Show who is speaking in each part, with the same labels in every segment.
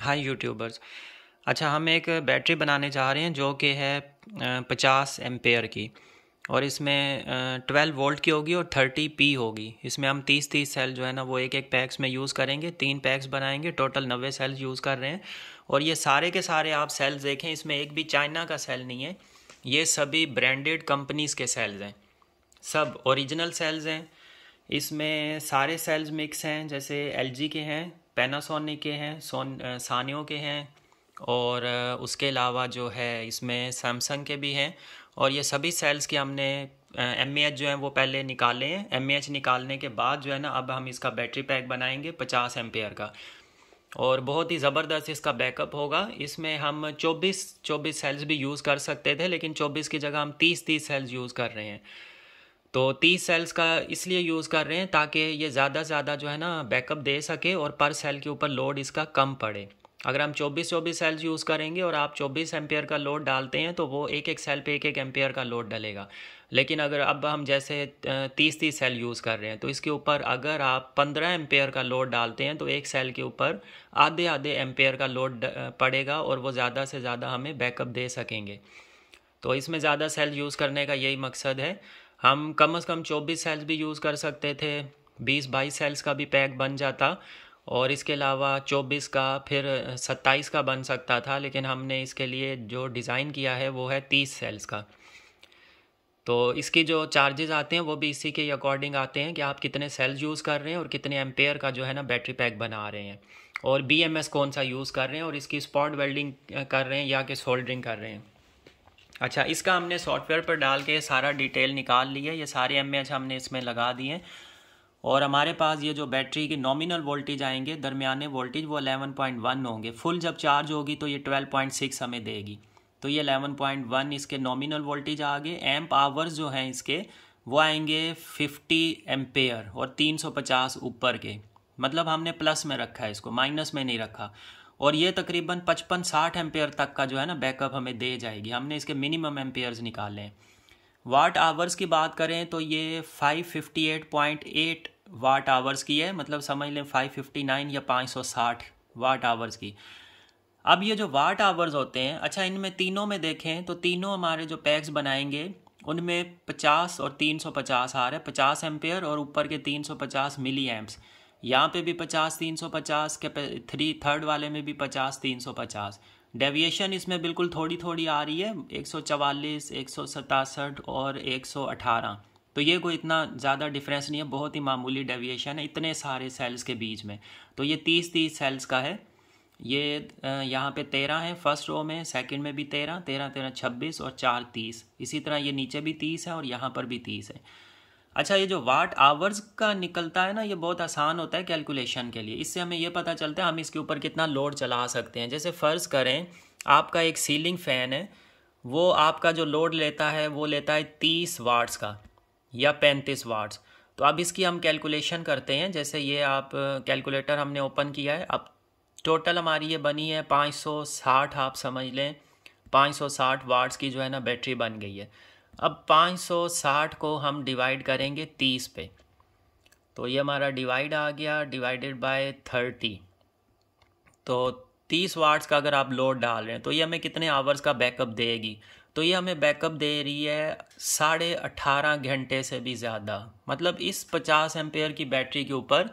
Speaker 1: हाय YouTubers अच्छा हम एक बैटरी बनाने जा रहे हैं जो कि है पचास एम्पेयर की और इसमें ट्वेल्व वोल्ट की होगी और थर्टी पी होगी इसमें हम तीस तीस सेल जो है ना वो एक एक पैक्स में यूज़ करेंगे तीन पैक्स बनाएंगे टोटल नब्बे सेल्स यूज़ कर रहे हैं और ये सारे के सारे आप सेल्स देखें इसमें एक भी चाइना का सेल नहीं है ये सभी ब्रांडेड कंपनीज़ के सेल्स हैं सब ओरिजिनल सेल्स हैं इसमें सारे सेल्स मिक्स हैं जैसे एल के हैं पैनासोनिक के हैं सोन सानियो के हैं और उसके अलावा जो है इसमें सैमसंग के भी हैं और ये सभी सेल्स के हमने एम जो है वो पहले निकाले हैं एम निकालने के बाद जो है ना अब हम इसका बैटरी पैक बनाएंगे पचास एम्पेयर का और बहुत ही ज़बरदस्त इसका बैकअप होगा इसमें हम 24 24 सेल्स भी यूज़ कर सकते थे लेकिन 24 की जगह हम 30 30 सेल्स यूज़ कर रहे हैं तो तीस सेल्स का इसलिए यूज़ कर रहे हैं ताकि ये ज़्यादा से ज़्यादा जो है ना बैकअप दे सके और पर सेल के ऊपर लोड इसका कम पड़े अगर हम 24 24 सेल्स यूज़ करेंगे और आप 24 एम्पेयर का लोड डालते हैं तो वो एक एक सेल पे एक एक एम्पेयर का लोड डलेगा लेकिन अगर अब हम जैसे 30 30 सेल यूज़ कर रहे हैं तो इसके ऊपर अगर आप 15 एम्पेयर का लोड डालते हैं तो एक सेल के ऊपर आधे आधे एम्पेयर का लोड पड़ेगा और वो ज़्यादा से ज़्यादा हमें बैकअप दे सकेंगे तो इसमें ज़्यादा सेल यूज़ करने का यही मकसद है हम कम से कम 24 सेल्स भी यूज़ कर सकते थे 20-22 सेल्स का भी पैक बन जाता और इसके अलावा 24 का फिर 27 का बन सकता था लेकिन हमने इसके लिए जो डिज़ाइन किया है वो है 30 सेल्स का तो इसकी जो चार्जेस आते हैं वो भी इसी के अकॉर्डिंग आते हैं कि आप कितने सेल्स यूज़ कर रहे हैं और कितने एम्पेयर का जो है ना बैटरी पैक बना रहे हैं और बी कौन सा यूज़ कर रहे हैं और इसकी स्पॉट वेल्डिंग कर रहे हैं या कि सोल्डरिंग कर रहे हैं अच्छा इसका हमने सॉफ्टवेयर पर डाल के सारा डिटेल निकाल लिया ये सारे एम एच हमने इसमें लगा दिए और हमारे पास ये जो बैटरी के नॉमिनल वोल्टेज आएंगे दरमियाने वोल्टेज वो 11.1 होंगे फुल जब चार्ज होगी तो ये 12.6 हमें देगी तो ये 11.1 इसके नॉमिनल वोल्टेज आ गए एम्प आवर्स जो हैं इसके वो आएंगे 50 एम्पेयर और 350 ऊपर के मतलब हमने प्लस में रखा है इसको माइनस में नहीं रखा और ये तकरीबन पचपन साठ एम्पेयर तक का जो है ना बैकअप हमें दे जाएगी हमने इसके मिनिमम एम्पेयर्स निकाले हैं वाट आवर्स की बात करें तो ये 558.8 वाट आवर्स की है मतलब समझ लें 559 या 560 वाट आवर्स की अब ये जो वाट आवर्स होते हैं अच्छा इनमें तीनों में देखें तो तीनों हमारे जो पैक्स बनाएंगे उनमें 50 और 350 आ रहा है पचास एम्पेयर और ऊपर के 350 मिली एम्प्स यहाँ पे भी पचास तीन सौ पचास के थ्री थर्ड वाले में भी पचास तीन सौ पचास डेविएशन इसमें बिल्कुल थोड़ी थोड़ी आ रही है एक सौ चवालीस एक सौ सतासठ और एक सौ अठारह तो ये कोई इतना ज़्यादा डिफरेंस नहीं है बहुत ही मामूली डेविएशन है इतने सारे सेल्स के बीच में तो ये तीस तीस सेल्स का है ये यहाँ पे तेरह है फर्स्ट रो में सेकंड में भी तेरह तेरह तेरह छब्बीस और चार तीस इसी तरह ये नीचे भी तीस है और यहाँ पर भी तीस है अच्छा ये जो वाट आवर्स का निकलता है ना ये बहुत आसान होता है कैलकुलेशन के लिए इससे हमें ये पता चलता है हम इसके ऊपर कितना लोड चला सकते हैं जैसे फ़र्ज़ करें आपका एक सीलिंग फ़ैन है वो आपका जो लोड लेता है वो लेता है तीस वाट्स का या पैंतीस वाट्स तो अब इसकी हम कैलकुलेशन करते हैं जैसे ये आप कैलकुलेटर हमने ओपन किया है अब टोटल हमारी ये बनी है पाँच सौ साठ आप समझ लें पाँच सौ साठ वाट्स की जो है ना बैटरी बन गई है अब 560 को हम डिवाइड करेंगे 30 पे तो ये हमारा डिवाइड आ गया डिवाइडेड बाय 30 तो 30 वाट्स का अगर आप लोड डाल रहे हैं तो ये हमें कितने आवर्स का बैकअप देगी तो ये हमें बैकअप दे रही है साढ़े अट्ठारह घंटे से भी ज़्यादा मतलब इस पचास एम्पेयर की बैटरी के ऊपर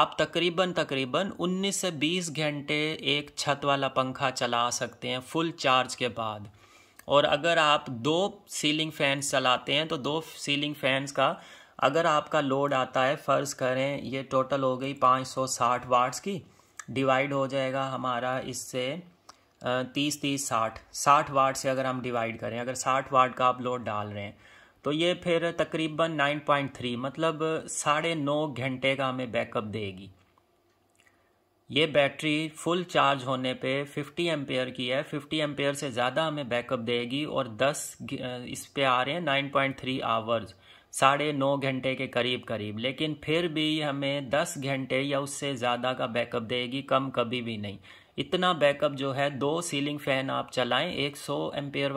Speaker 1: आप तकरीबन तकरीबन 19 से 20 घंटे एक छत वाला पंखा चला सकते हैं फुल चार्ज के बाद और अगर आप दो सीलिंग फैंस चलाते हैं तो दो सीलिंग फैंस का अगर आपका लोड आता है फ़र्ज़ करें ये टोटल हो गई 560 वाट्स की डिवाइड हो जाएगा हमारा इससे तीस तीस साठ साठ वाट से अगर हम डिवाइड करें अगर साठ वाट का आप लोड डाल रहे हैं तो ये फिर तकरीबन 9.3 मतलब साढ़े नौ घंटे का हमें बैकअप देगी ये बैटरी फुल चार्ज होने पे 50 एम्पेयर की है 50 एम्पेयर से ज़्यादा हमें बैकअप देगी और 10 इस पे आ रहे हैं 9.3 आवर्स साढ़े नौ घंटे के करीब करीब लेकिन फिर भी हमें 10 घंटे या उससे ज़्यादा का बैकअप देगी कम कभी भी नहीं इतना बैकअप जो है दो सीलिंग फैन आप चलाएं 100 सौ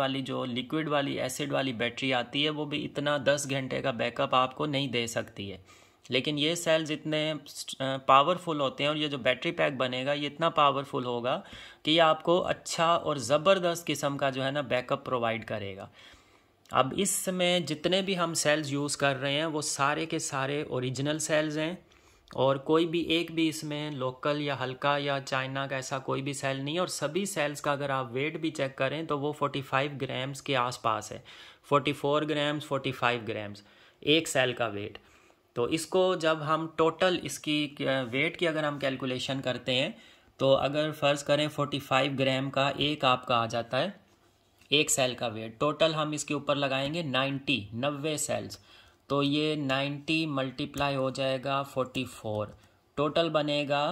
Speaker 1: वाली जो लिक्विड वाली एसिड वाली बैटरी आती है वो भी इतना 10 घंटे का बैकअप आपको नहीं दे सकती है लेकिन ये सेल्स इतने पावरफुल होते हैं और ये जो बैटरी पैक बनेगा ये इतना पावरफुल होगा कि ये आपको अच्छा और ज़बरदस्त किस्म का जो है ना बैकअप प्रोवाइड करेगा अब इसमें जितने भी हम सेल्स यूज़ कर रहे हैं वो सारे के सारे ओरिजिनल सेल्स हैं और कोई भी एक भी इसमें लोकल या हल्का या चाइना का ऐसा कोई भी सेल नहीं है और सभी सेल्स का अगर आप वेट भी चेक करें तो वो 45 ग्राम्स के आसपास है 44 ग्राम्स 45 ग्राम्स एक सेल का वेट तो इसको जब हम टोटल इसकी वेट की अगर हम कैलकुलेशन करते हैं तो अगर फ़र्ज़ करें 45 ग्राम का एक आपका आ जाता है एक सेल का वेट टोटल हम इसके ऊपर लगाएंगे 90 नब्बे सेल्स तो ये 90 मल्टीप्लाई हो जाएगा 44 टोटल बनेगा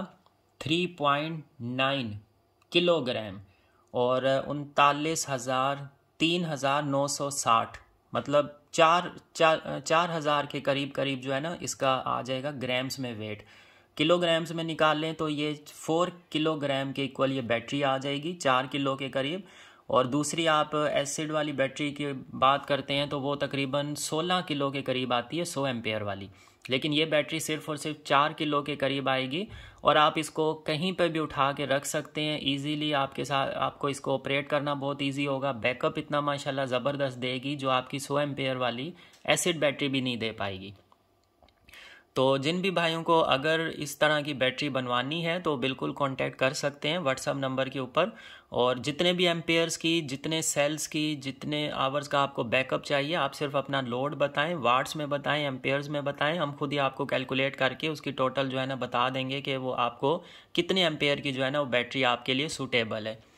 Speaker 1: 3.9 किलोग्राम और उनतालीस हज़ार तीन हज़ार नौ सौ साठ मतलब चार चार चार हज़ार के करीब करीब जो है ना इसका आ जाएगा ग्राम्स में वेट किलोग्राम्स में निकाल लें तो ये फोर किलोग्राम के इक्वल ये बैटरी आ जाएगी चार किलो के करीब और दूसरी आप एसिड वाली बैटरी की बात करते हैं तो वो तकरीबन सोलह किलो के करीब आती है सौ एम्पेयर वाली लेकिन ये बैटरी सिर्फ और सिर्फ चार किलो के करीब आएगी और आप इसको कहीं पर भी उठा के रख सकते हैं इजीली आपके साथ आपको इसको ऑपरेट करना बहुत इजी होगा बैकअप इतना माशाल्लाह ज़बरदस्त देगी जो आपकी सौ एम्पेयर वाली एसिड बैटरी भी नहीं दे पाएगी तो जिन भी भाइयों को अगर इस तरह की बैटरी बनवानी है तो बिल्कुल कांटेक्ट कर सकते हैं व्हाट्सअप नंबर के ऊपर और जितने भी एम्पेयर्स की जितने सेल्स की जितने आवर्स का आपको बैकअप चाहिए आप सिर्फ अपना लोड बताएं वाट्स में बताएं एम्पेयर्स में बताएं हम खुद ही आपको कैलकुलेट करके उसकी टोटल जो है ना बता देंगे कि वो आपको कितने एम्पेयर की जो है ना वो बैटरी आपके लिए सूटेबल है